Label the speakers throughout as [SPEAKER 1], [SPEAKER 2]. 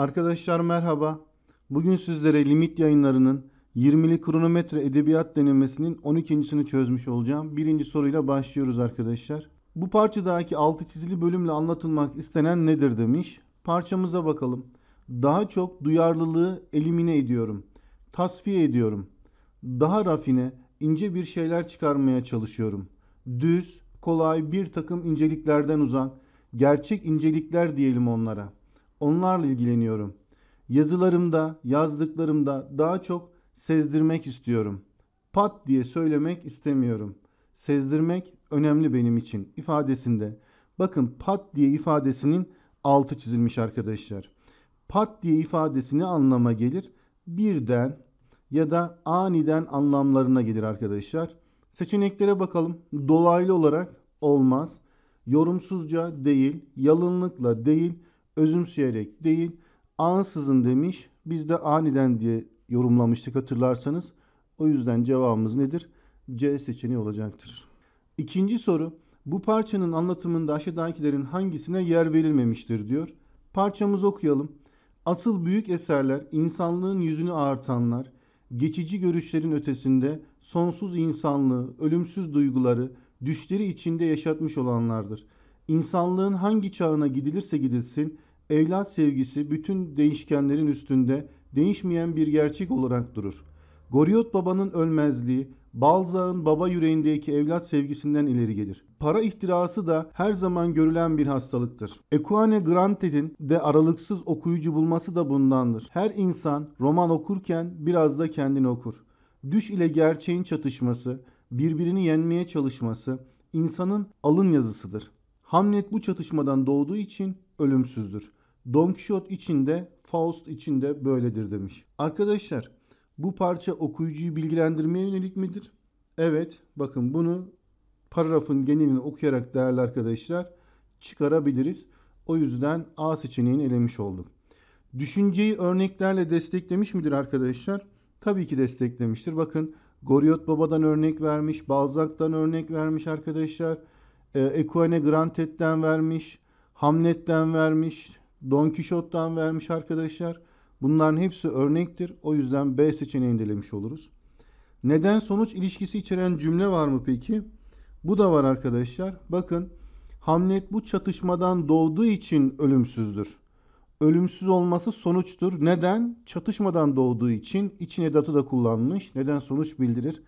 [SPEAKER 1] Arkadaşlar merhaba. Bugün sizlere limit yayınlarının 20'li kronometre edebiyat denemesinin 12.sini çözmüş olacağım. Birinci soruyla başlıyoruz arkadaşlar. Bu parçadaki altı çizili bölümle anlatılmak istenen nedir demiş. Parçamıza bakalım. Daha çok duyarlılığı elimine ediyorum. Tasfiye ediyorum. Daha rafine, ince bir şeyler çıkarmaya çalışıyorum. Düz, kolay bir takım inceliklerden uzak, gerçek incelikler diyelim onlara.'' Onlarla ilgileniyorum. Yazılarımda, yazdıklarımda daha çok sezdirmek istiyorum. Pat diye söylemek istemiyorum. Sezdirmek önemli benim için ifadesinde. Bakın pat diye ifadesinin altı çizilmiş arkadaşlar. Pat diye ifadesi ne anlama gelir? Birden ya da aniden anlamlarına gelir arkadaşlar. Seçeneklere bakalım. Dolaylı olarak olmaz. Yorumsuzca değil, yalınlıkla değil, özümseyerek değil ansızın demiş. Biz de aniden diye yorumlamıştık hatırlarsanız. O yüzden cevabımız nedir? C seçeneği olacaktır. İkinci soru. Bu parçanın anlatımında aşağıdakilerin hangisine yer verilmemiştir diyor. Parçamızı okuyalım. Asıl büyük eserler insanlığın yüzünü ağartanlar, geçici görüşlerin ötesinde sonsuz insanlığı, ölümsüz duyguları, düşleri içinde yaşatmış olanlardır.'' İnsanlığın hangi çağına gidilirse gidilsin, evlat sevgisi bütün değişkenlerin üstünde değişmeyen bir gerçek olarak durur. Goriot Baba'nın ölmezliği, Balzac'ın baba yüreğindeki evlat sevgisinden ileri gelir. Para ihtirası da her zaman görülen bir hastalıktır. Equane Grantet'in de aralıksız okuyucu bulması da bundandır. Her insan roman okurken biraz da kendini okur. Düş ile gerçeğin çatışması, birbirini yenmeye çalışması insanın alın yazısıdır. Hamlet bu çatışmadan doğduğu için ölümsüzdür. Don Quixote için de Faust için de böyledir demiş. Arkadaşlar bu parça okuyucuyu bilgilendirmeye yönelik midir? Evet bakın bunu paragrafın genelini okuyarak değerli arkadaşlar çıkarabiliriz. O yüzden A seçeneğini elemiş oldum. Düşünceyi örneklerle desteklemiş midir arkadaşlar? Tabii ki desteklemiştir. Bakın Goriot Baba'dan örnek vermiş, Balzac'tan örnek vermiş arkadaşlar e, Equine Grantet'ten vermiş, Hamlet'ten vermiş, Don Quixote'dan vermiş arkadaşlar. Bunların hepsi örnektir. O yüzden B seçeneğini delemiş oluruz. Neden sonuç ilişkisi içeren cümle var mı peki? Bu da var arkadaşlar. Bakın Hamlet bu çatışmadan doğduğu için ölümsüzdür. Ölümsüz olması sonuçtur. Neden? Çatışmadan doğduğu için içine datı da kullanmış. Neden sonuç bildirir?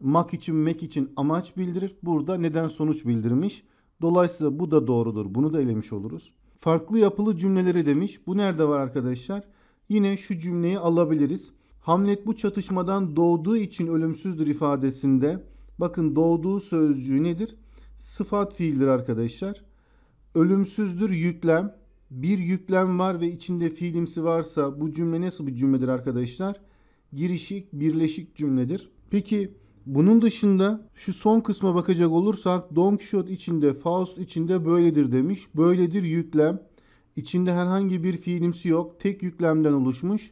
[SPEAKER 1] mak için mek için amaç bildirir. Burada neden sonuç bildirmiş. Dolayısıyla bu da doğrudur. Bunu da elemiş oluruz. Farklı yapılı cümleleri demiş. Bu nerede var arkadaşlar? Yine şu cümleyi alabiliriz. Hamlet bu çatışmadan doğduğu için ölümsüzdür ifadesinde bakın doğduğu sözcüğü nedir? Sıfat fiildir arkadaşlar. Ölümsüzdür yüklem. Bir yüklem var ve içinde fiilimsi varsa bu cümle nasıl bir cümledir arkadaşlar? Girişik, birleşik cümledir. Peki bunun dışında şu son kısma bakacak olursak Don Quixote içinde, Faust içinde böyledir demiş. Böyledir yüklem. İçinde herhangi bir fiilimsi yok. Tek yüklemden oluşmuş.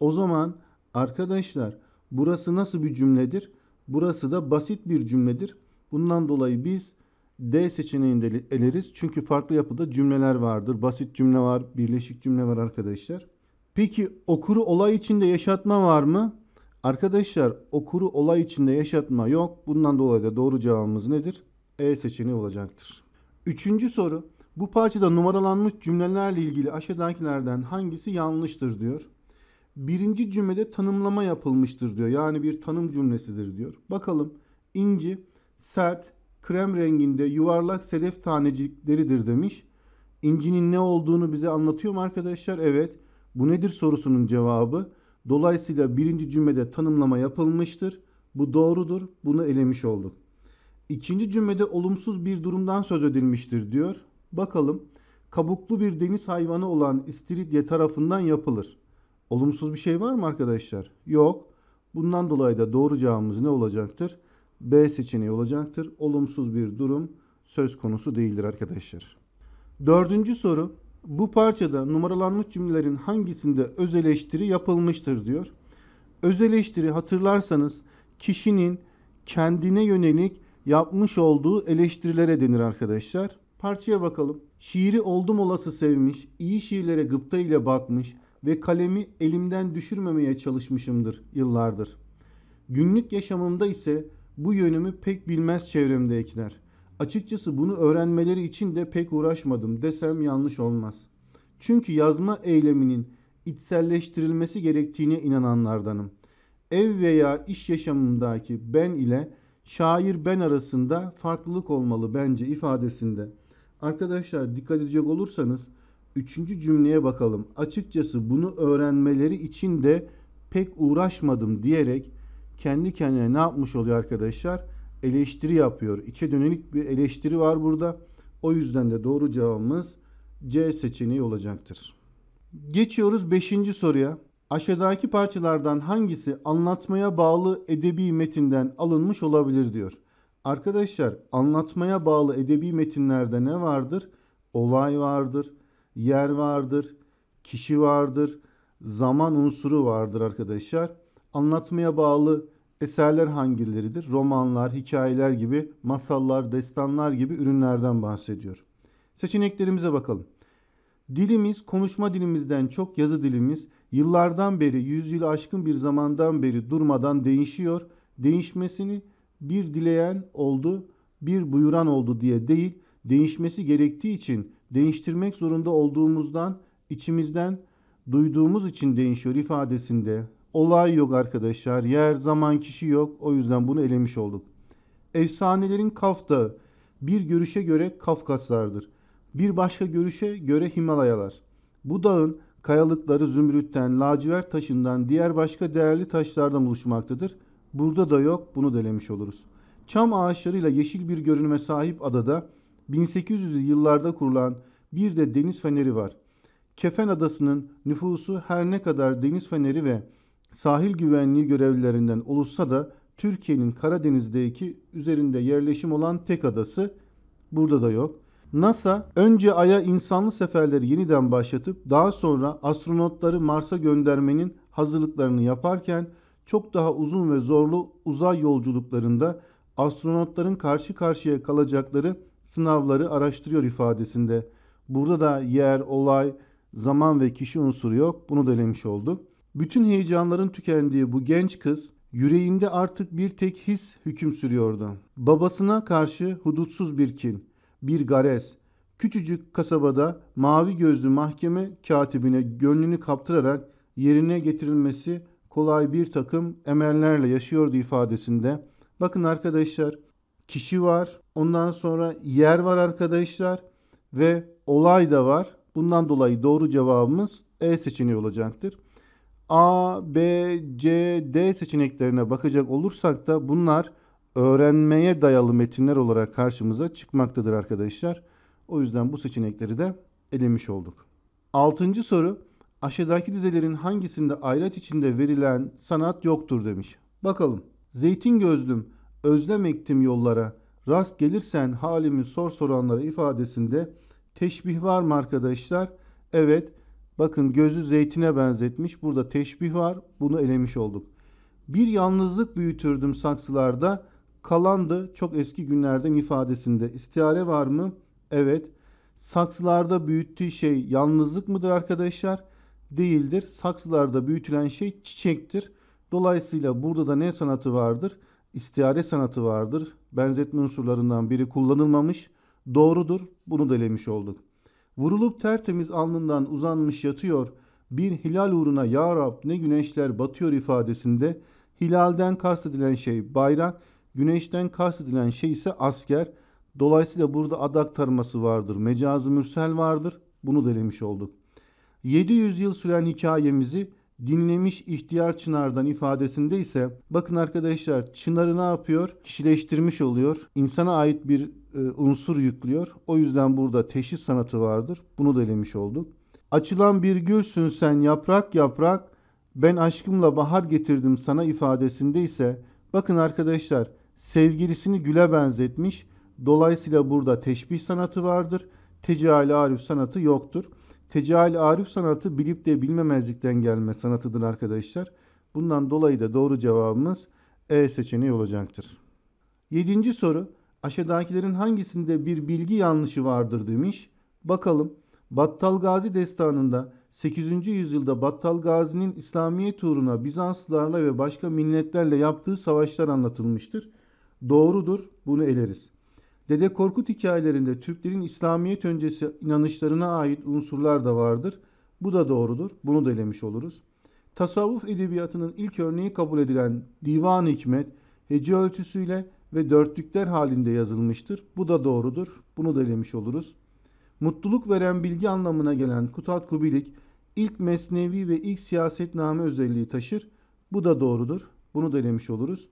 [SPEAKER 1] O zaman arkadaşlar burası nasıl bir cümledir? Burası da basit bir cümledir. Bundan dolayı biz D seçeneğini eleriz. Çünkü farklı yapıda cümleler vardır. Basit cümle var, birleşik cümle var arkadaşlar. Peki okuru olay içinde yaşatma var mı? Arkadaşlar okuru olay içinde yaşatma yok. Bundan dolayı da doğru cevabımız nedir? E seçeneği olacaktır. Üçüncü soru. Bu parçada numaralanmış cümlelerle ilgili aşağıdakilerden hangisi yanlıştır diyor. Birinci cümlede tanımlama yapılmıştır diyor. Yani bir tanım cümlesidir diyor. Bakalım inci, sert, krem renginde yuvarlak sedef tanecikleridir demiş. İncinin ne olduğunu bize anlatıyor mu arkadaşlar? Evet. Bu nedir sorusunun cevabı Dolayısıyla birinci cümlede tanımlama yapılmıştır. Bu doğrudur. Bunu elemiş olduk. İkinci cümlede olumsuz bir durumdan söz edilmiştir diyor. Bakalım kabuklu bir deniz hayvanı olan istiridye tarafından yapılır. Olumsuz bir şey var mı arkadaşlar? Yok. Bundan dolayı da doğru cevabımız ne olacaktır? B seçeneği olacaktır. Olumsuz bir durum söz konusu değildir arkadaşlar. Dördüncü soru bu parçada numaralanmış cümlelerin hangisinde öz eleştiri yapılmıştır diyor. Öz eleştiri hatırlarsanız kişinin kendine yönelik yapmış olduğu eleştirilere denir arkadaşlar. Parçaya bakalım. Şiiri oldum olası sevmiş, iyi şiirlere gıpta ile bakmış ve kalemi elimden düşürmemeye çalışmışımdır yıllardır. Günlük yaşamımda ise bu yönümü pek bilmez çevremdekiler. Açıkçası bunu öğrenmeleri için de pek uğraşmadım desem yanlış olmaz. Çünkü yazma eyleminin içselleştirilmesi gerektiğine inananlardanım. Ev veya iş yaşamındaki ben ile şair ben arasında farklılık olmalı bence ifadesinde. Arkadaşlar dikkat edecek olursanız üçüncü cümleye bakalım. Açıkçası bunu öğrenmeleri için de pek uğraşmadım diyerek kendi kendine ne yapmış oluyor arkadaşlar? eleştiri yapıyor. İçe dönelik bir eleştiri var burada. O yüzden de doğru cevabımız C seçeneği olacaktır. Geçiyoruz 5. soruya. Aşağıdaki parçalardan hangisi anlatmaya bağlı edebi metinden alınmış olabilir diyor. Arkadaşlar anlatmaya bağlı edebi metinlerde ne vardır? Olay vardır, yer vardır, kişi vardır, zaman unsuru vardır arkadaşlar. Anlatmaya bağlı eserler hangileridir? Romanlar, hikayeler gibi, masallar, destanlar gibi ürünlerden bahsediyor. Seçeneklerimize bakalım. Dilimiz, konuşma dilimizden çok yazı dilimiz yıllardan beri, yüzyıl aşkın bir zamandan beri durmadan değişiyor. Değişmesini bir dileyen oldu, bir buyuran oldu diye değil, değişmesi gerektiği için, değiştirmek zorunda olduğumuzdan, içimizden duyduğumuz için değişiyor ifadesinde Olay yok arkadaşlar. Yer, zaman, kişi yok. O yüzden bunu elemiş olduk. Efsanelerin Kafta bir görüşe göre Kafkaslardır. Bir başka görüşe göre Himalayalar. Bu dağın kayalıkları zümrütten, lacivert taşından, diğer başka değerli taşlardan oluşmaktadır. Burada da yok, bunu delemiş oluruz. Çam ağaçlarıyla yeşil bir görünüme sahip adada 1800'lü yıllarda kurulan bir de deniz feneri var. Kefen adasının nüfusu her ne kadar deniz feneri ve sahil güvenliği görevlilerinden olursa da Türkiye'nin Karadeniz'deki üzerinde yerleşim olan tek adası burada da yok. NASA önce Ay'a insanlı seferleri yeniden başlatıp daha sonra astronotları Mars'a göndermenin hazırlıklarını yaparken çok daha uzun ve zorlu uzay yolculuklarında astronotların karşı karşıya kalacakları sınavları araştırıyor ifadesinde. Burada da yer, olay, zaman ve kişi unsuru yok. Bunu da elemiş olduk. Bütün heyecanların tükendiği bu genç kız yüreğinde artık bir tek his hüküm sürüyordu. Babasına karşı hudutsuz bir kin, bir gares. Küçücük kasabada mavi gözlü mahkeme katibine gönlünü kaptırarak yerine getirilmesi kolay bir takım emellerle yaşıyordu ifadesinde. Bakın arkadaşlar kişi var, ondan sonra yer var arkadaşlar ve olay da var. Bundan dolayı doğru cevabımız E seçeneği olacaktır. A, B, C, D seçeneklerine bakacak olursak da bunlar öğrenmeye dayalı metinler olarak karşımıza çıkmaktadır arkadaşlar. O yüzden bu seçenekleri de elemiş olduk. Altıncı soru aşağıdaki dizelerin hangisinde ayraç içinde verilen sanat yoktur demiş. Bakalım. Zeytin gözlüm, özlemektim yollara, rast gelirsen halimi sor soranlara ifadesinde teşbih var mı arkadaşlar? Evet, Bakın gözü zeytine benzetmiş. Burada teşbih var. Bunu elemiş olduk. Bir yalnızlık büyütürdüm saksılarda. Kalandı çok eski günlerden ifadesinde. İstihare var mı? Evet. Saksılarda büyüttüğü şey yalnızlık mıdır arkadaşlar? Değildir. Saksılarda büyütülen şey çiçektir. Dolayısıyla burada da ne sanatı vardır? İstihare sanatı vardır. Benzetme unsurlarından biri kullanılmamış. Doğrudur. Bunu da elemiş olduk. Vurulup tertemiz alnından uzanmış yatıyor. Bir hilal uğruna ya Rab ne güneşler batıyor ifadesinde hilalden kastedilen şey bayrak, güneşten kastedilen şey ise asker. Dolayısıyla burada adak tarması vardır. Mecazi mürsel vardır. Bunu delemiş olduk. 700 yıl süren hikayemizi dinlemiş ihtiyar çınardan ifadesinde ise bakın arkadaşlar çınarı ne yapıyor? Kişileştirmiş oluyor. İnsana ait bir e, unsur yüklüyor. O yüzden burada teşhis sanatı vardır. Bunu da elemiş olduk. Açılan bir gülsün sen yaprak yaprak ben aşkımla bahar getirdim sana ifadesinde ise bakın arkadaşlar sevgilisini güle benzetmiş. Dolayısıyla burada teşbih sanatı vardır. Tecali arif sanatı yoktur. Tecal Arif sanatı bilip de bilmemezlikten gelme sanatıdır arkadaşlar. Bundan dolayı da doğru cevabımız E seçeneği olacaktır. Yedinci soru aşağıdakilerin hangisinde bir bilgi yanlışı vardır demiş. Bakalım Battal Gazi destanında 8. yüzyılda Battal Gazi'nin İslamiyet uğruna Bizanslılarla ve başka milletlerle yaptığı savaşlar anlatılmıştır. Doğrudur bunu eleriz. Dede Korkut hikayelerinde Türklerin İslamiyet öncesi inanışlarına ait unsurlar da vardır. Bu da doğrudur. Bunu da elemiş oluruz. Tasavvuf edebiyatının ilk örneği kabul edilen Divan Hikmet hece ölçüsüyle ve dörtlükler halinde yazılmıştır. Bu da doğrudur. Bunu da elemiş oluruz. Mutluluk veren bilgi anlamına gelen Kutat Kubilik ilk mesnevi ve ilk siyasetname özelliği taşır. Bu da doğrudur. Bunu da elemiş oluruz.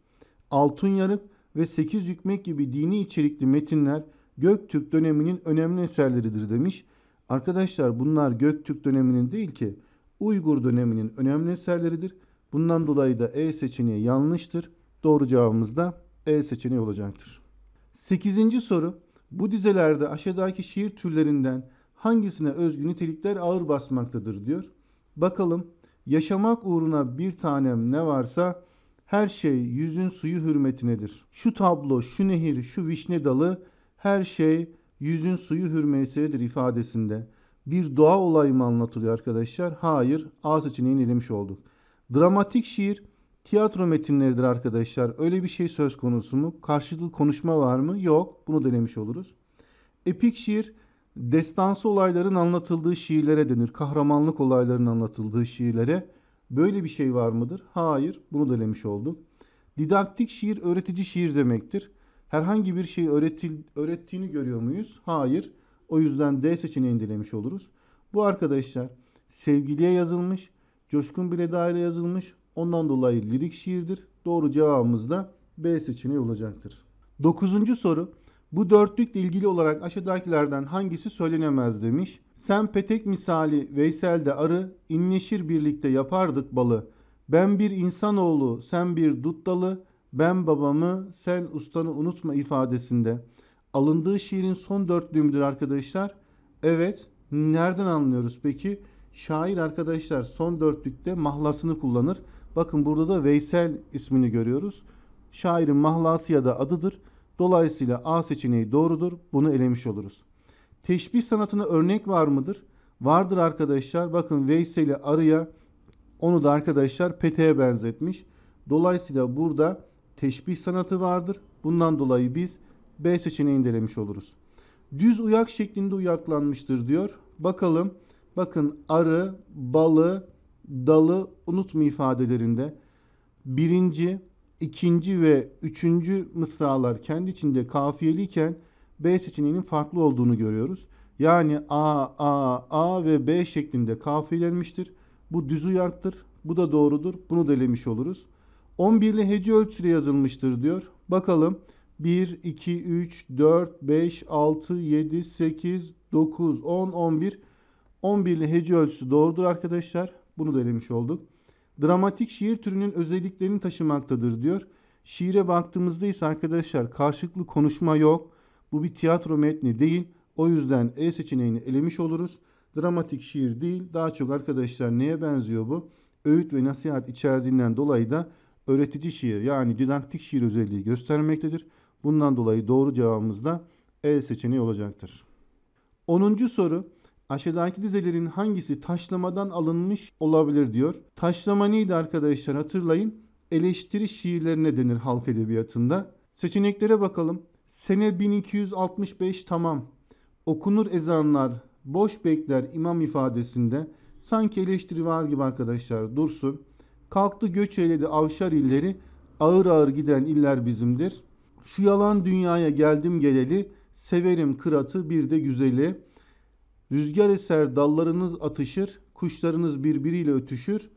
[SPEAKER 1] Altın yarık ve 8 hükmek gibi dini içerikli metinler Göktürk döneminin önemli eserleridir demiş. Arkadaşlar bunlar Göktürk döneminin değil ki Uygur döneminin önemli eserleridir. Bundan dolayı da E seçeneği yanlıştır. Doğru cevabımız da E seçeneği olacaktır. 8. soru. Bu dizelerde aşağıdaki şiir türlerinden hangisine özgü nitelikler ağır basmaktadır diyor. Bakalım yaşamak uğruna bir tanem ne varsa her şey yüzün suyu hürmetinedir. Şu tablo, şu nehir, şu vişne dalı her şey yüzün suyu hürmetinedir ifadesinde. Bir doğa olayı mı anlatılıyor arkadaşlar? Hayır. A seçeneğini elemiş olduk. Dramatik şiir tiyatro metinleridir arkadaşlar. Öyle bir şey söz konusu mu? Karşılıklı konuşma var mı? Yok. Bunu denemiş oluruz. Epik şiir destansı olayların anlatıldığı şiirlere denir. Kahramanlık olaylarının anlatıldığı şiirlere Böyle bir şey var mıdır? Hayır. Bunu da elemiş olduk. Didaktik şiir öğretici şiir demektir. Herhangi bir şeyi öğretil, öğrettiğini görüyor muyuz? Hayır. O yüzden D seçeneğini dilemiş oluruz. Bu arkadaşlar sevgiliye yazılmış, Coşkun bir Eda ile yazılmış. Ondan dolayı lirik şiirdir. Doğru cevabımız da B seçeneği olacaktır. Dokuzuncu soru. Bu dörtlükle ilgili olarak aşağıdakilerden hangisi söylenemez demiş. Sen petek misali Veysel de arı, inleşir birlikte yapardık balı. Ben bir insanoğlu, sen bir dut dalı, ben babamı, sen ustanı unutma ifadesinde. Alındığı şiirin son dörtlüğümdür arkadaşlar. Evet, nereden anlıyoruz peki? Şair arkadaşlar son dörtlükte mahlasını kullanır. Bakın burada da Veysel ismini görüyoruz. Şairin mahlası ya da adıdır. Dolayısıyla A seçeneği doğrudur. Bunu elemiş oluruz. Teşbih sanatına örnek var mıdır? Vardır arkadaşlar. Bakın Veysel'i arıya onu da arkadaşlar peteğe benzetmiş. Dolayısıyla burada teşbih sanatı vardır. Bundan dolayı biz B seçeneğini delemiş oluruz. Düz uyak şeklinde uyaklanmıştır diyor. Bakalım. Bakın arı, balı, dalı unutma ifadelerinde birinci, ikinci ve üçüncü mısralar kendi içinde kafiyeliyken B seçeneğinin farklı olduğunu görüyoruz. Yani A, A, A ve B şeklinde kafilenmiştir. Bu düz uyaktır. Bu da doğrudur. Bunu da oluruz. 11 11'li hece ölçüsüyle yazılmıştır diyor. Bakalım 1, 2, 3, 4, 5, 6, 7, 8, 9, 10, 11. 11 11'li hece ölçüsü doğrudur arkadaşlar. Bunu da olduk. Dramatik şiir türünün özelliklerini taşımaktadır diyor. Şiire baktığımızda ise arkadaşlar karşılıklı konuşma yok. Bu bir tiyatro metni değil. O yüzden E seçeneğini elemiş oluruz. Dramatik şiir değil. Daha çok arkadaşlar neye benziyor bu? Öğüt ve nasihat içerdiğinden dolayı da öğretici şiir yani didaktik şiir özelliği göstermektedir. Bundan dolayı doğru cevabımız da E seçeneği olacaktır. 10. soru aşağıdaki dizelerin hangisi taşlamadan alınmış olabilir diyor. Taşlama neydi arkadaşlar hatırlayın. Eleştiri şiirlerine denir halk edebiyatında. Seçeneklere bakalım. Sene 1265 tamam. Okunur ezanlar, boş bekler imam ifadesinde sanki eleştiri var gibi arkadaşlar dursun. Kalktı göç eyledi avşar illeri, ağır ağır giden iller bizimdir. Şu yalan dünyaya geldim geleli, severim kıratı bir de güzeli. Rüzgar eser dallarınız atışır, kuşlarınız birbiriyle ötüşür.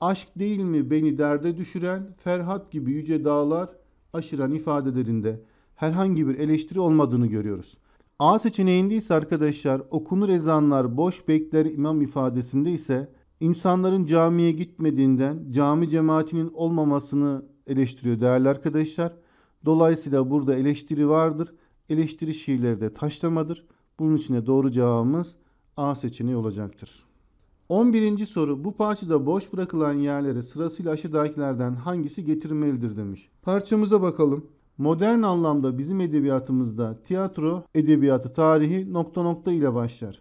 [SPEAKER 1] Aşk değil mi beni derde düşüren, Ferhat gibi yüce dağlar aşıran ifadelerinde.'' herhangi bir eleştiri olmadığını görüyoruz. A seçeneğinde ise arkadaşlar okunur ezanlar boş bekler imam ifadesinde ise insanların camiye gitmediğinden cami cemaatinin olmamasını eleştiriyor değerli arkadaşlar. Dolayısıyla burada eleştiri vardır. Eleştiri şiirleri de taşlamadır. Bunun için de doğru cevabımız A seçeneği olacaktır. 11. soru bu parçada boş bırakılan yerlere sırasıyla aşağıdakilerden hangisi getirmelidir demiş. Parçamıza bakalım. Modern anlamda bizim edebiyatımızda tiyatro edebiyatı tarihi nokta nokta ile başlar.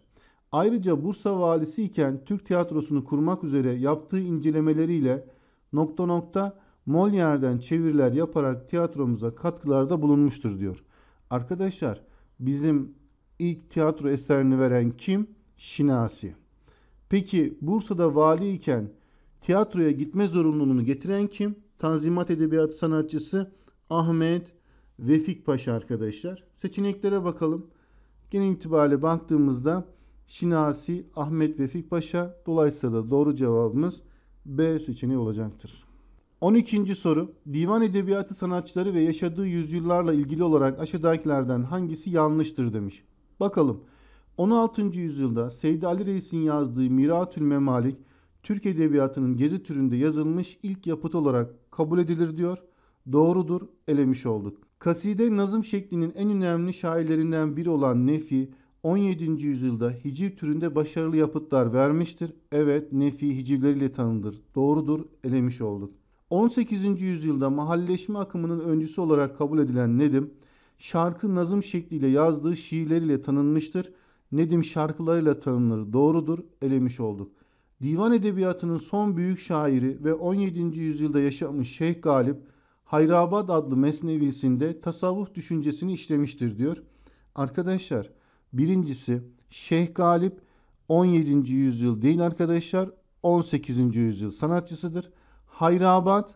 [SPEAKER 1] Ayrıca Bursa valisi iken Türk tiyatrosunu kurmak üzere yaptığı incelemeleriyle nokta nokta Molière'den çeviriler yaparak tiyatromuza katkılarda bulunmuştur diyor. Arkadaşlar bizim ilk tiyatro eserini veren kim? Şinasi. Peki Bursa'da vali iken tiyatroya gitme zorunluluğunu getiren kim? Tanzimat edebiyatı sanatçısı Ahmet, Vefik Paşa arkadaşlar. Seçeneklere bakalım. Genel itibariyle baktığımızda Şinasi, Ahmet Vefik Paşa. Dolayısıyla da doğru cevabımız B seçeneği olacaktır. 12. soru. Divan edebiyatı sanatçıları ve yaşadığı yüzyıllarla ilgili olarak aşağıdakilerden hangisi yanlıştır demiş. Bakalım. 16. yüzyılda Seydi Ali Reis'in yazdığı Miratül Memalik, Türk Edebiyatı'nın gezi türünde yazılmış ilk yapıt olarak kabul edilir diyor doğrudur elemiş olduk. Kaside nazım şeklinin en önemli şairlerinden biri olan Nefi 17. yüzyılda hiciv türünde başarılı yapıtlar vermiştir. Evet Nefi hicivleriyle tanınır. Doğrudur elemiş olduk. 18. yüzyılda mahalleşme akımının öncüsü olarak kabul edilen Nedim, şarkı nazım şekliyle yazdığı şiirleriyle tanınmıştır. Nedim şarkılarıyla tanınır. Doğrudur elemiş olduk. Divan edebiyatının son büyük şairi ve 17. yüzyılda yaşamış Şeyh Galip, Hayrabad adlı mesnevisinde tasavvuf düşüncesini işlemiştir diyor. Arkadaşlar birincisi Şeyh Galip 17. yüzyıl değil arkadaşlar 18. yüzyıl sanatçısıdır. Hayrabad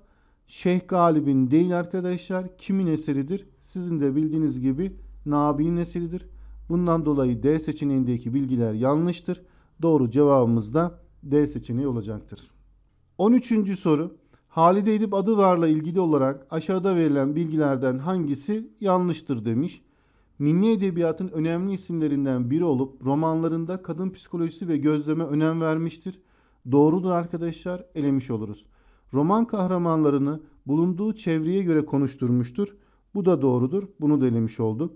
[SPEAKER 1] Şeyh Galip'in değil arkadaşlar kimin eseridir? Sizin de bildiğiniz gibi Nabi'nin eseridir. Bundan dolayı D seçeneğindeki bilgiler yanlıştır. Doğru cevabımız da D seçeneği olacaktır. 13. soru Halide Edip Adıvar'la ilgili olarak aşağıda verilen bilgilerden hangisi yanlıştır demiş. Milli edebiyatın önemli isimlerinden biri olup romanlarında kadın psikolojisi ve gözleme önem vermiştir. Doğrudur arkadaşlar, elemiş oluruz. Roman kahramanlarını bulunduğu çevreye göre konuşturmuştur. Bu da doğrudur, bunu da elemiş olduk.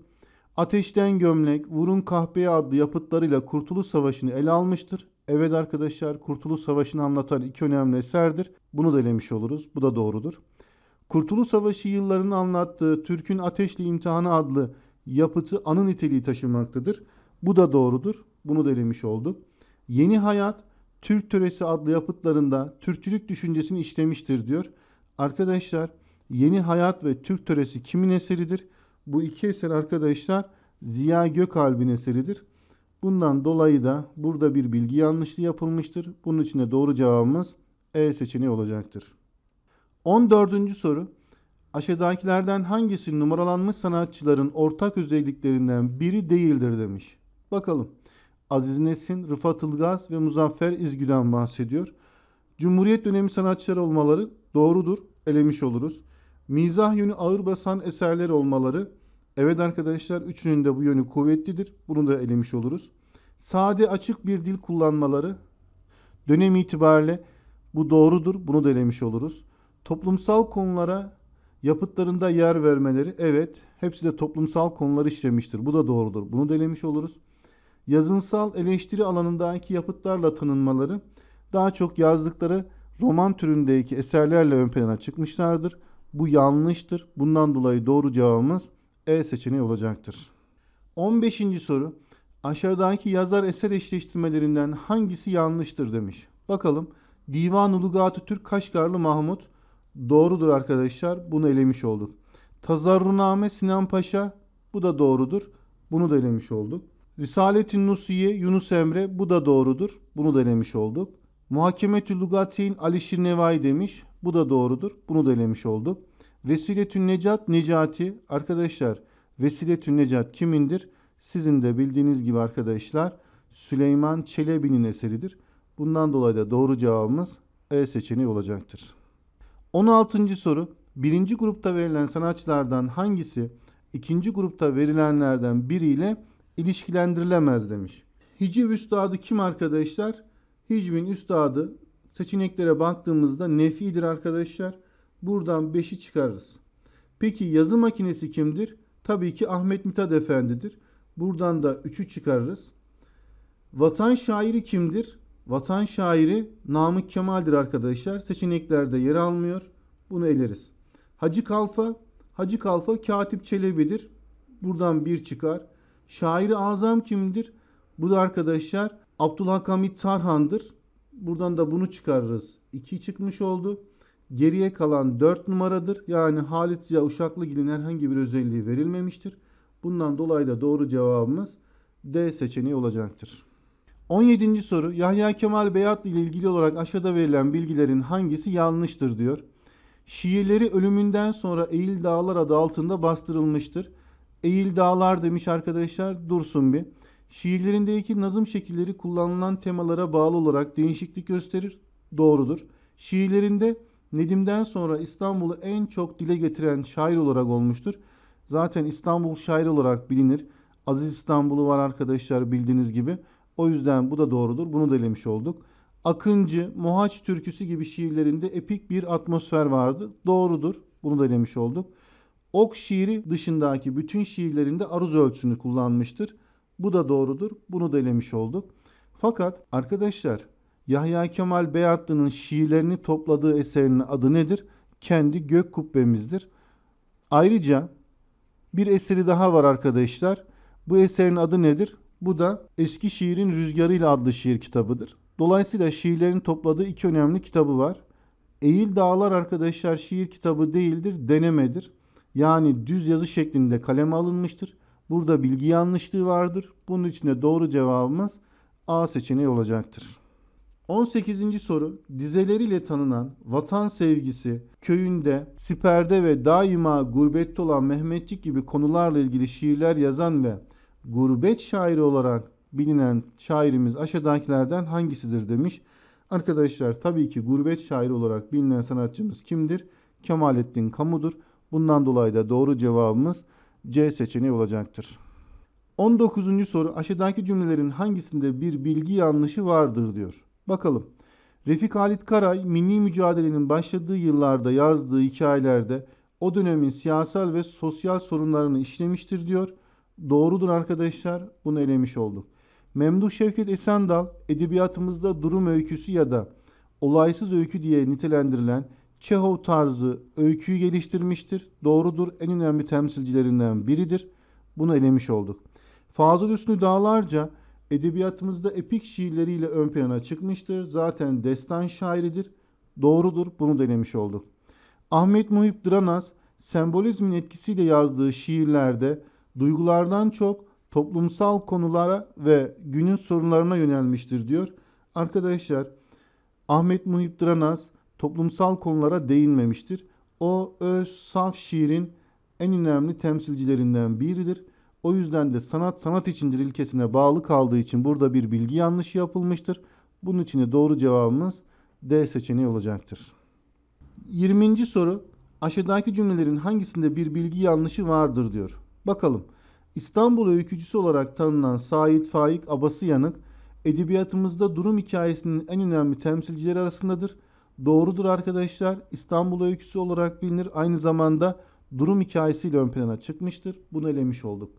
[SPEAKER 1] Ateşten Gömlek, Vurun Kahpeye adlı yapıtlarıyla Kurtuluş Savaşı'nı ele almıştır. Evet arkadaşlar Kurtuluş Savaşı'nı anlatan iki önemli eserdir. Bunu da elemiş oluruz. Bu da doğrudur. Kurtuluş Savaşı yıllarını anlattığı Türk'ün Ateşli İmtihanı adlı yapıtı anı niteliği taşımaktadır. Bu da doğrudur. Bunu da elemiş olduk. Yeni Hayat, Türk Töresi adlı yapıtlarında Türkçülük düşüncesini işlemiştir diyor. Arkadaşlar Yeni Hayat ve Türk Töresi kimin eseridir? Bu iki eser arkadaşlar Ziya Gökalp'in eseridir. Bundan dolayı da burada bir bilgi yanlışlığı yapılmıştır. Bunun için de doğru cevabımız E seçeneği olacaktır. 14. soru. Aşağıdakilerden hangisi numaralanmış sanatçıların ortak özelliklerinden biri değildir demiş. Bakalım. Aziz Nesin, Rıfat Ilgaz ve Muzaffer İzgü'den bahsediyor. Cumhuriyet dönemi sanatçılar olmaları doğrudur, elemiş oluruz. Mizah yönü ağır basan eserler olmaları Evet arkadaşlar üçünün de bu yönü kuvvetlidir. Bunu da elemiş oluruz. Sade açık bir dil kullanmaları dönem itibariyle bu doğrudur. Bunu da elemiş oluruz. Toplumsal konulara yapıtlarında yer vermeleri evet hepsi de toplumsal konuları işlemiştir. Bu da doğrudur. Bunu da elemiş oluruz. Yazınsal eleştiri alanındaki yapıtlarla tanınmaları daha çok yazdıkları roman türündeki eserlerle ön plana çıkmışlardır. Bu yanlıştır. Bundan dolayı doğru cevabımız e seçeneği olacaktır. 15. soru. Aşağıdaki yazar eser eşleştirmelerinden hangisi yanlıştır demiş. Bakalım. Divan-ı Türk Kaşgarlı Mahmut doğrudur arkadaşlar. Bunu elemiş olduk. Tazarruname Sinan Paşa bu da doğrudur. Bunu da elemiş olduk. Risaletin Nusiye Yunus Emre bu da doğrudur. Bunu da elemiş olduk. Muhakemetü Lugatin Ali Şirnevai demiş. Bu da doğrudur. Bunu da elemiş olduk. Vesiletün Necat Necati arkadaşlar Vesiletün Necat kimindir? Sizin de bildiğiniz gibi arkadaşlar Süleyman Çelebi'nin eseridir. Bundan dolayı da doğru cevabımız E seçeneği olacaktır. 16. soru. Birinci grupta verilen sanatçılardan hangisi ikinci grupta verilenlerden biriyle ilişkilendirilemez demiş. Hiciv üstadı kim arkadaşlar? Hicvin üstadı seçeneklere baktığımızda nefidir arkadaşlar. Buradan 5'i çıkarırız. Peki yazı makinesi kimdir? Tabii ki Ahmet Mithat Efendi'dir. Buradan da 3'ü çıkarırız. Vatan şairi kimdir? Vatan şairi Namık Kemal'dir arkadaşlar. Seçeneklerde yer almıyor. Bunu eleriz. Hacı Kalfa, Hacı Kalfa Katip Çelebi'dir. Buradan bir çıkar. Şairi Azam kimdir? Bu da arkadaşlar Abdülhakamit Tarhan'dır. Buradan da bunu çıkarırız. 2 çıkmış oldu. Geriye kalan 4 numaradır. Yani Halit Ziya Uşaklıgil'in herhangi bir özelliği verilmemiştir. Bundan dolayı da doğru cevabımız D seçeneği olacaktır. 17. soru Yahya Kemal Beyat ile ilgili olarak aşağıda verilen bilgilerin hangisi yanlıştır diyor. Şiirleri ölümünden sonra Eğil Dağlar adı altında bastırılmıştır. Eğil Dağlar demiş arkadaşlar dursun bir. Şiirlerindeki nazım şekilleri kullanılan temalara bağlı olarak değişiklik gösterir. Doğrudur. Şiirlerinde Nedim'den sonra İstanbul'u en çok dile getiren şair olarak olmuştur. Zaten İstanbul şair olarak bilinir. Aziz İstanbul'u var arkadaşlar bildiğiniz gibi. O yüzden bu da doğrudur. Bunu da elemiş olduk. Akıncı, Mohaç türküsü gibi şiirlerinde epik bir atmosfer vardı. Doğrudur. Bunu da elemiş olduk. Ok şiiri dışındaki bütün şiirlerinde aruz ölçüsünü kullanmıştır. Bu da doğrudur. Bunu da elemiş olduk. Fakat arkadaşlar Yahya Kemal Beyatlı'nın şiirlerini topladığı eserinin adı nedir? Kendi Gök Kubbemizdir. Ayrıca bir eseri daha var arkadaşlar. Bu eserin adı nedir? Bu da Eski Şiirin Rüzgarı ile adlı şiir kitabıdır. Dolayısıyla şiirlerin topladığı iki önemli kitabı var. Eğil Dağlar arkadaşlar şiir kitabı değildir, denemedir. Yani düz yazı şeklinde kaleme alınmıştır. Burada bilgi yanlışlığı vardır. Bunun için de doğru cevabımız A seçeneği olacaktır. 18. soru dizeleriyle tanınan vatan sevgisi, köyünde, siperde ve daima gurbette olan Mehmetçik gibi konularla ilgili şiirler yazan ve gurbet şairi olarak bilinen şairimiz aşağıdakilerden hangisidir demiş. Arkadaşlar tabii ki gurbet şairi olarak bilinen sanatçımız kimdir? Kemalettin Kamu'dur. Bundan dolayı da doğru cevabımız C seçeneği olacaktır. 19. soru aşağıdaki cümlelerin hangisinde bir bilgi yanlışı vardır diyor. Bakalım. Refik Halit Karay milli mücadelenin başladığı yıllarda yazdığı hikayelerde o dönemin siyasal ve sosyal sorunlarını işlemiştir diyor. Doğrudur arkadaşlar bunu elemiş olduk. Memduh Şevket Esendal edebiyatımızda durum öyküsü ya da olaysız öykü diye nitelendirilen Çehov tarzı öyküyü geliştirmiştir. Doğrudur en önemli temsilcilerinden biridir. Bunu elemiş olduk. Fazıl Üslü Dağlarca edebiyatımızda epik şiirleriyle ön plana çıkmıştır. Zaten destan şairidir. Doğrudur, bunu denemiş olduk. Ahmet Muhip Dranas, sembolizmin etkisiyle yazdığı şiirlerde duygulardan çok toplumsal konulara ve günün sorunlarına yönelmiştir diyor. Arkadaşlar, Ahmet Muhip Dranas toplumsal konulara değinmemiştir. O öz saf şiirin en önemli temsilcilerinden biridir. O yüzden de sanat sanat içindir ilkesine bağlı kaldığı için burada bir bilgi yanlışı yapılmıştır. Bunun için de doğru cevabımız D seçeneği olacaktır. 20. soru aşağıdaki cümlelerin hangisinde bir bilgi yanlışı vardır diyor. Bakalım. İstanbul öykücüsü olarak tanınan Said Faik Abasıyanık edebiyatımızda durum hikayesinin en önemli temsilcileri arasındadır. Doğrudur arkadaşlar. İstanbul öyküsü olarak bilinir. Aynı zamanda durum hikayesiyle ön plana çıkmıştır. Bunu elemiş olduk.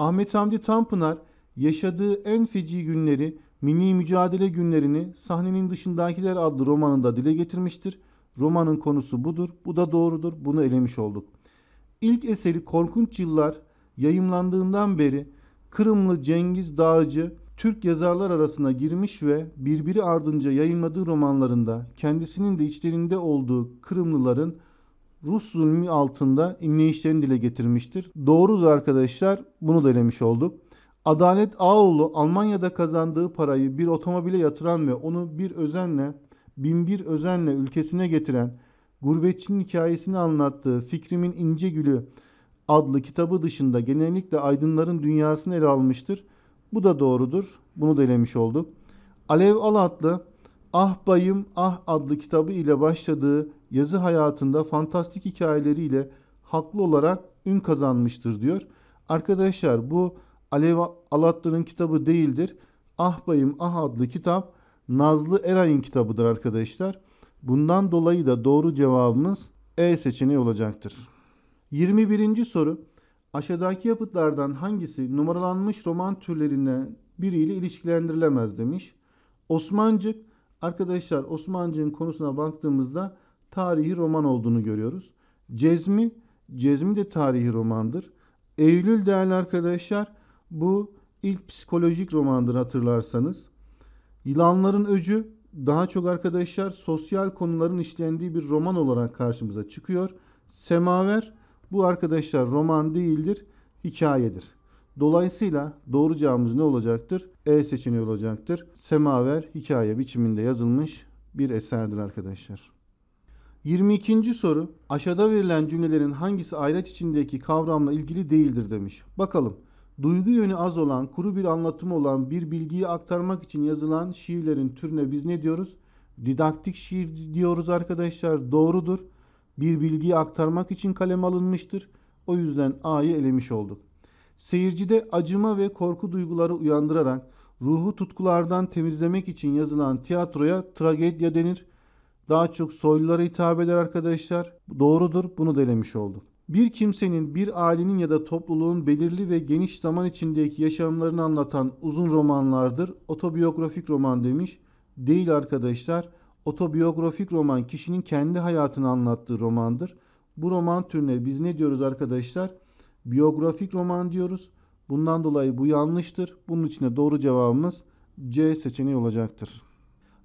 [SPEAKER 1] Ahmet Hamdi Tanpınar yaşadığı en feci günleri mini Mücadele Günlerini Sahnenin Dışındakiler adlı romanında dile getirmiştir. Romanın konusu budur. Bu da doğrudur. Bunu elemiş olduk. İlk eseri Korkunç Yıllar yayımlandığından beri Kırımlı Cengiz Dağcı Türk yazarlar arasına girmiş ve birbiri ardınca yayınladığı romanlarında kendisinin de içlerinde olduğu Kırımlıların Rus zulmü altında inleyişlerini dile getirmiştir. Doğrudur arkadaşlar bunu da elemiş olduk. Adalet Ağoğlu Almanya'da kazandığı parayı bir otomobile yatıran ve onu bir özenle, bin bir özenle ülkesine getiren, gurbetçinin hikayesini anlattığı Fikrimin İnce Gülü adlı kitabı dışında genellikle aydınların dünyasını ele almıştır. Bu da doğrudur. Bunu da elemiş olduk. Alev Alatlı Ah Bayım Ah adlı kitabı ile başladığı yazı hayatında fantastik hikayeleriyle haklı olarak ün kazanmıştır diyor. Arkadaşlar bu Alev Alatlı'nın kitabı değildir. Ah Bayım Ah adlı kitap Nazlı Eray'ın kitabıdır arkadaşlar. Bundan dolayı da doğru cevabımız E seçeneği olacaktır. 21. soru. Aşağıdaki yapıtlardan hangisi numaralanmış roman türlerinden biriyle ilişkilendirilemez demiş. Osmancık arkadaşlar Osmancık'ın konusuna baktığımızda tarihi roman olduğunu görüyoruz. Cezmi, Cezmi de tarihi romandır. Eylül değerli arkadaşlar bu ilk psikolojik romandır hatırlarsanız. Yılanların Öcü daha çok arkadaşlar sosyal konuların işlendiği bir roman olarak karşımıza çıkıyor. Semaver bu arkadaşlar roman değildir, hikayedir. Dolayısıyla doğru cevabımız ne olacaktır? E seçeneği olacaktır. Semaver hikaye biçiminde yazılmış bir eserdir arkadaşlar. 22. soru aşağıda verilen cümlelerin hangisi ayraç içindeki kavramla ilgili değildir demiş. Bakalım. Duygu yönü az olan, kuru bir anlatımı olan bir bilgiyi aktarmak için yazılan şiirlerin türüne biz ne diyoruz? Didaktik şiir diyoruz arkadaşlar. Doğrudur. Bir bilgiyi aktarmak için kalem alınmıştır. O yüzden A'yı elemiş olduk. Seyircide acıma ve korku duyguları uyandırarak ruhu tutkulardan temizlemek için yazılan tiyatroya tragedya denir daha çok soylulara hitap eder arkadaşlar. Doğrudur. Bunu da elemiş olduk. Bir kimsenin, bir ailenin ya da topluluğun belirli ve geniş zaman içindeki yaşamlarını anlatan uzun romanlardır. Otobiyografik roman demiş. Değil arkadaşlar. Otobiyografik roman kişinin kendi hayatını anlattığı romandır. Bu roman türüne biz ne diyoruz arkadaşlar? Biyografik roman diyoruz. Bundan dolayı bu yanlıştır. Bunun için de doğru cevabımız C seçeneği olacaktır.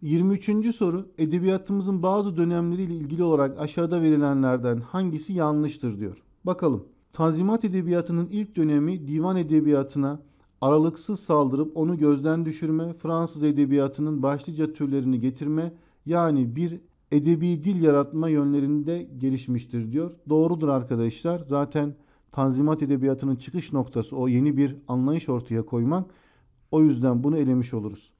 [SPEAKER 1] 23. soru edebiyatımızın bazı dönemleriyle ilgili olarak aşağıda verilenlerden hangisi yanlıştır diyor. Bakalım. Tanzimat edebiyatının ilk dönemi divan edebiyatına aralıksız saldırıp onu gözden düşürme, Fransız edebiyatının başlıca türlerini getirme yani bir edebi dil yaratma yönlerinde gelişmiştir diyor. Doğrudur arkadaşlar. Zaten Tanzimat edebiyatının çıkış noktası o yeni bir anlayış ortaya koymak. O yüzden bunu elemiş oluruz.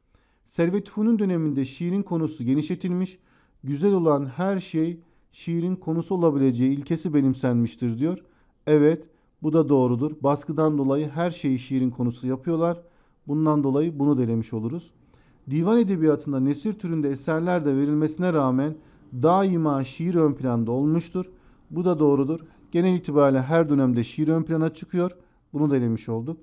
[SPEAKER 1] Servet Hun'un döneminde şiirin konusu genişletilmiş, güzel olan her şey şiirin konusu olabileceği ilkesi benimsenmiştir diyor. Evet, bu da doğrudur. Baskıdan dolayı her şeyi şiirin konusu yapıyorlar. Bundan dolayı bunu delemiş oluruz. Divan edebiyatında nesir türünde eserler de verilmesine rağmen daima şiir ön planda olmuştur. Bu da doğrudur. Genel itibariyle her dönemde şiir ön plana çıkıyor. Bunu da elemiş olduk.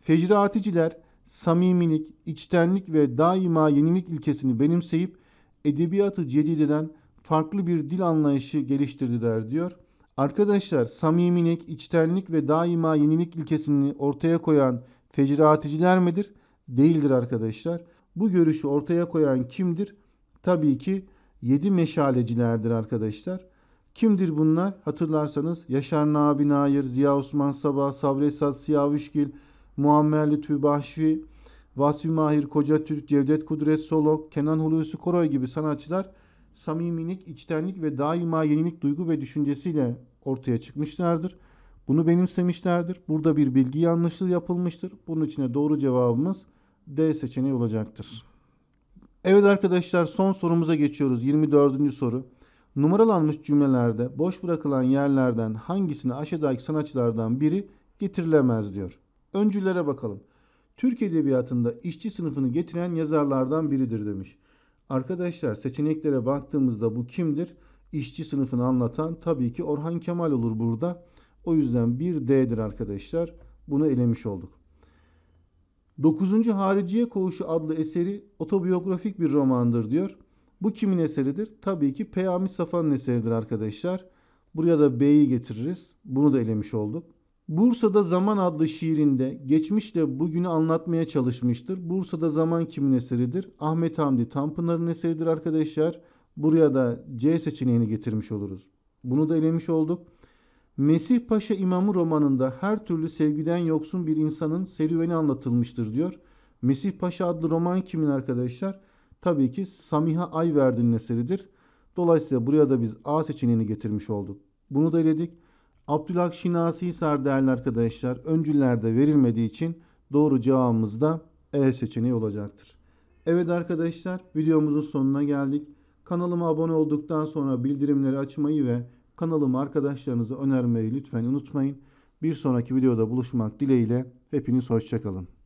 [SPEAKER 1] Fecraaticiler samimilik, içtenlik ve daima yenilik ilkesini benimseyip edebiyatı cedideden farklı bir dil anlayışı geliştirdiler diyor. Arkadaşlar samimilik, içtenlik ve daima yenilik ilkesini ortaya koyan fecraaticiler midir? Değildir arkadaşlar. Bu görüşü ortaya koyan kimdir? Tabii ki yedi meşalecilerdir arkadaşlar. Kimdir bunlar? Hatırlarsanız Yaşar Nabi Nair, Ziya Osman Sabah, Sabri Esat Siyavuşgil, Muammerli Tübahşi, Vasfi Mahir, Koca Türk, Cevdet Kudret Solok, Kenan Hulusi Koroy gibi sanatçılar samimilik, içtenlik ve daima yenilik duygu ve düşüncesiyle ortaya çıkmışlardır. Bunu benimsemişlerdir. Burada bir bilgi yanlışlığı yapılmıştır. Bunun için doğru cevabımız D seçeneği olacaktır. Evet arkadaşlar son sorumuza geçiyoruz. 24. soru. Numaralanmış cümlelerde boş bırakılan yerlerden hangisini aşağıdaki sanatçılardan biri getirilemez diyor. Öncülere bakalım. Türk edebiyatında işçi sınıfını getiren yazarlardan biridir demiş. Arkadaşlar seçeneklere baktığımızda bu kimdir? İşçi sınıfını anlatan tabii ki Orhan Kemal olur burada. O yüzden bir D'dir arkadaşlar. Bunu elemiş olduk. 9. Hariciye Koğuşu adlı eseri otobiyografik bir romandır diyor. Bu kimin eseridir? Tabii ki Peyami Safa'nın eseridir arkadaşlar. Buraya da B'yi getiririz. Bunu da elemiş olduk. Bursa'da Zaman adlı şiirinde geçmişle bugünü anlatmaya çalışmıştır. Bursa'da Zaman kimin eseridir? Ahmet Hamdi Tanpınar'ın eseridir arkadaşlar. Buraya da C seçeneğini getirmiş oluruz. Bunu da elemiş olduk. Mesih Paşa İmamı romanında her türlü sevgiden yoksun bir insanın serüveni anlatılmıştır diyor. Mesih Paşa adlı roman kimin arkadaşlar? Tabii ki Samiha Ayverdi'nin eseridir. Dolayısıyla buraya da biz A seçeneğini getirmiş olduk. Bunu da eledik. Abdülhak Şinasi Sar değerli arkadaşlar öncüllerde verilmediği için doğru cevabımız da E seçeneği olacaktır. Evet arkadaşlar videomuzun sonuna geldik. Kanalıma abone olduktan sonra bildirimleri açmayı ve kanalımı arkadaşlarınıza önermeyi lütfen unutmayın. Bir sonraki videoda buluşmak dileğiyle hepiniz hoşçakalın.